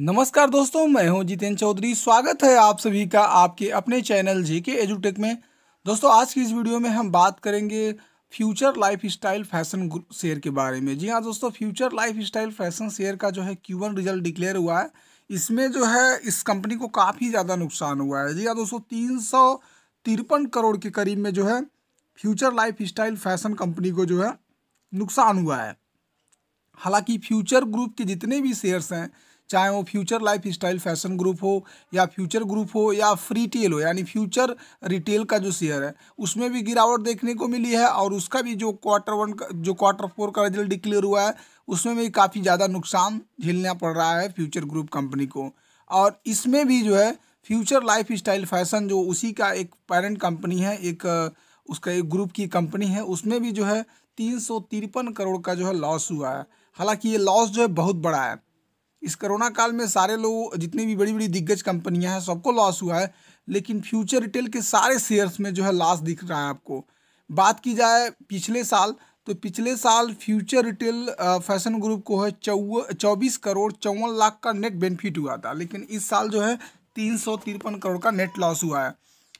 नमस्कार दोस्तों मैं हूं जितेंद्र चौधरी स्वागत है आप सभी का आपके अपने चैनल जी के एजुटेक में दोस्तों आज की इस वीडियो में हम बात करेंगे Future Lifestyle Fashion share के बारे में जी हाँ दोस्तों Future Lifestyle Fashion share का जो है क्यू रिजल्ट डिक्लेयर हुआ है इसमें जो है इस कंपनी को काफ़ी ज़्यादा नुकसान हुआ है जी हाँ दोस्तों तीन करोड़ के करीब में जो है Future Lifestyle Fashion company को जो है नुकसान हुआ है हालांकि फ्यूचर ग्रुप के जितने भी शेयर्स हैं चाहे वो Future Lifestyle Fashion group हो या फ्यूचर ग्रुप हो या फ्री टेल हो यानी फ्यूचर रिटेल का जो शेयर है उसमें भी गिरावट देखने को मिली है और उसका भी जो क्वार्टर वन जो क्वार्टर फोर का रिजल्ट डिक्लेयर हुआ है उसमें भी काफ़ी ज़्यादा नुकसान झेलना पड़ रहा है फ्यूचर ग्रुप कंपनी को और इसमें भी जो है फ्यूचर लाइफ स्टाइल फैशन जो उसी का एक पेरेंट कंपनी है एक उसका एक ग्रुप की कंपनी है उसमें भी जो है तीन सौ तिरपन करोड़ का जो है लॉस हुआ है हालांकि ये लॉस जो है बहुत बड़ा है इस कोरोना काल में सारे लोग जितनी भी बड़ी बड़ी दिग्गज कंपनियां हैं सबको लॉस हुआ है लेकिन फ्यूचर रिटेल के सारे शेयर्स में जो है लॉस दिख रहा है आपको बात की जाए पिछले साल तो पिछले साल फ्यूचर रिटेल फैशन ग्रुप को है चौव चौबीस करोड़ चौवन लाख का नेट बेनिफिट हुआ था लेकिन इस साल जो है तीन सौ तिरपन करोड़ का नेट लॉस हुआ है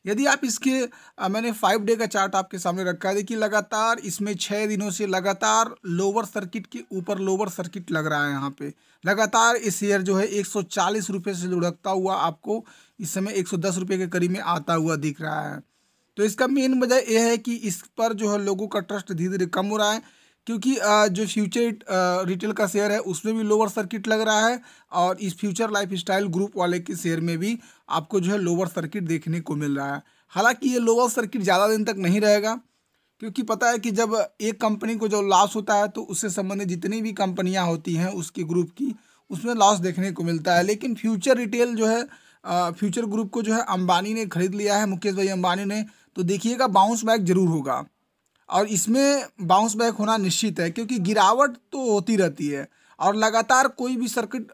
यदि आप इसके आ, मैंने फाइव डे का चार्ट आपके सामने रखा है देखिए लगातार इसमें छः दिनों से लगातार लोअर सर्किट के ऊपर लोअर सर्किट लग रहा है यहाँ पे लगातार ये शेयर जो है एक सौ चालीस रुपये से लुढ़कता हुआ आपको इस समय एक सौ दस रुपये के करीब में आता हुआ दिख रहा है तो इसका मेन वजह यह है कि इस पर जो है लोगों का ट्रस्ट धीरे धीरे कम हो रहा है क्योंकि जो फ्यूचर रिटेल का शेयर है उसमें भी लोअर सर्किट लग रहा है और इस फ्यूचर लाइफ स्टाइल ग्रुप वाले के शेयर में भी आपको जो है लोअर सर्किट देखने को मिल रहा है हालांकि ये लोअर सर्किट ज़्यादा दिन तक नहीं रहेगा क्योंकि पता है कि जब एक कंपनी को जब लॉस होता है तो उससे संबंधित जितनी भी कंपनियाँ होती हैं उसके ग्रुप की उसमें लॉस देखने को मिलता है लेकिन फ्यूचर रिटेल जो है फ्यूचर ग्रुप को जो है अंबानी ने खरीद लिया है मुकेश भाई अंबानी ने तो देखिएगा बाउंस बैक जरूर होगा और इसमें बाउंस बैक होना निश्चित है क्योंकि गिरावट तो होती रहती है और लगातार कोई भी सर्किट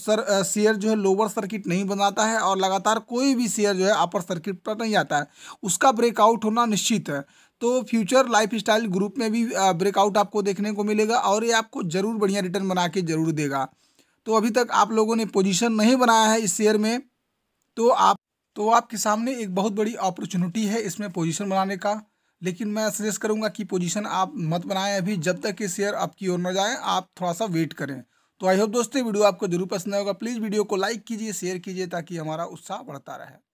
सर शेयर जो है लोअर सर्किट नहीं बनाता है और लगातार कोई भी शेयर जो है अपर सर्किट पर नहीं आता है उसका ब्रेकआउट होना निश्चित है तो फ्यूचर लाइफ स्टाइल ग्रुप में भी ब्रेकआउट आपको देखने को मिलेगा और ये आपको ज़रूर बढ़िया रिटर्न बना के ज़रूर देगा तो अभी तक आप लोगों ने पोजिशन नहीं बनाया है इस शेयर में तो आप तो आपके सामने एक बहुत बड़ी अपॉर्चुनिटी है इसमें पोजिशन बनाने का लेकिन मैं सजेस्ट करूँगा कि पोजीशन आप मत बनाएं अभी जब तक कि शेयर आपकी ओर न जाए आप थोड़ा सा वेट करें तो आई होप दोस्तों वीडियो आपको जरूर पसंद आएगा प्लीज़ वीडियो को लाइक कीजिए शेयर कीजिए ताकि हमारा उत्साह बढ़ता रहे